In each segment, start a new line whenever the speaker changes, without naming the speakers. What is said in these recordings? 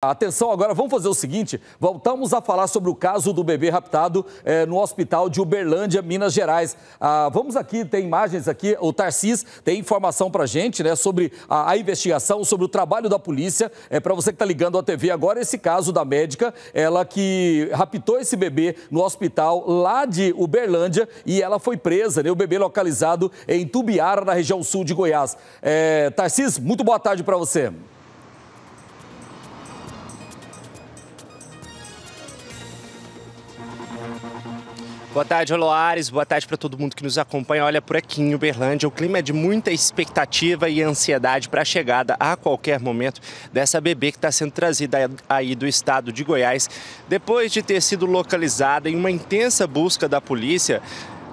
Atenção agora, vamos fazer o seguinte, voltamos a falar sobre o caso do bebê raptado eh, no hospital de Uberlândia, Minas Gerais. Ah, vamos aqui, tem imagens aqui, o Tarcis tem informação para gente, né, sobre a, a investigação, sobre o trabalho da polícia. É, para você que está ligando à TV agora, esse caso da médica, ela que raptou esse bebê no hospital lá de Uberlândia e ela foi presa, né, o bebê localizado em Tubiara, na região sul de Goiás. É, eh, Tarcis, muito boa tarde para você.
Boa tarde, Loares. Boa tarde para todo mundo que nos acompanha. Olha, por aqui em Uberlândia, o clima é de muita expectativa e ansiedade para a chegada a qualquer momento dessa bebê que está sendo trazida aí do estado de Goiás, depois de ter sido localizada em uma intensa busca da polícia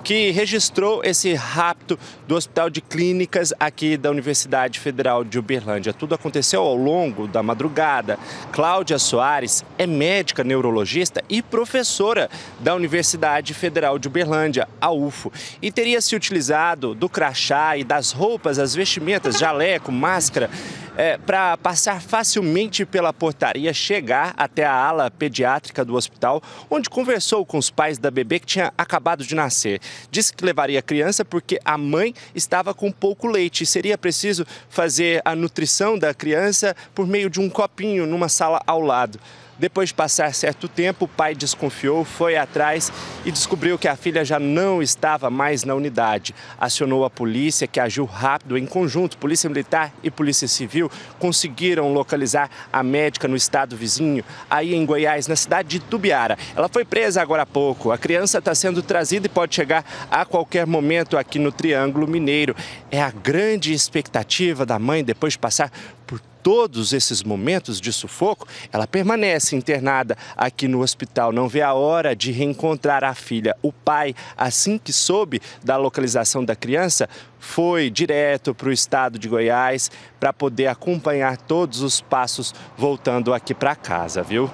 que registrou esse rapto do Hospital de Clínicas aqui da Universidade Federal de Uberlândia. Tudo aconteceu ao longo da madrugada. Cláudia Soares é médica neurologista e professora da Universidade Federal de Uberlândia, a UFO, e teria se utilizado do crachá e das roupas, as vestimentas, jaleco, máscara é, para passar facilmente pela portaria, chegar até a ala pediátrica do hospital, onde conversou com os pais da bebê que tinha acabado de nascer. Disse que levaria a criança porque a mãe estava com pouco leite. Seria preciso fazer a nutrição da criança por meio de um copinho numa sala ao lado. Depois de passar certo tempo, o pai desconfiou, foi atrás e descobriu que a filha já não estava mais na unidade. Acionou a polícia, que agiu rápido em conjunto. Polícia Militar e Polícia Civil conseguiram localizar a médica no estado vizinho, aí em Goiás, na cidade de Tubiara. Ela foi presa agora há pouco. A criança está sendo trazida e pode chegar a qualquer momento aqui no Triângulo Mineiro. É a grande expectativa da mãe depois de passar por todos esses momentos de sufoco, ela permanece criança internada aqui no hospital não vê a hora de reencontrar a filha. O pai, assim que soube da localização da criança, foi direto para o estado de Goiás para poder acompanhar todos os passos voltando aqui para casa, viu?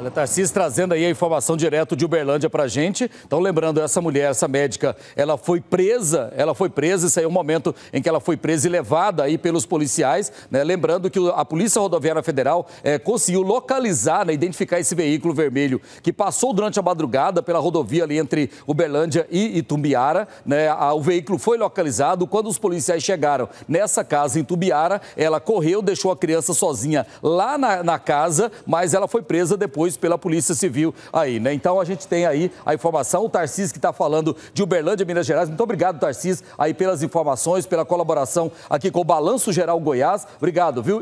Olha, Tarcísio trazendo aí a informação
direto de Uberlândia para a gente. Então, lembrando, essa mulher, essa médica, ela foi presa, ela foi presa, isso aí é o um momento em que ela foi presa e levada aí pelos policiais, né? Lembrando que a Polícia Rodoviária Federal é, conseguiu localizar, né, identificar esse veículo vermelho que passou durante a madrugada pela rodovia ali entre Uberlândia e Itumbiara, né? o veículo foi localizado, quando os policiais chegaram nessa casa em Itumbiara, ela correu, deixou a criança sozinha lá na, na casa, mas ela foi presa depois depois pela Polícia Civil aí, né? Então a gente tem aí a informação, o Tarcísio que está falando de Uberlândia, Minas Gerais. Muito obrigado, Tarcísio, aí pelas informações, pela colaboração aqui com o Balanço Geral Goiás. Obrigado, viu?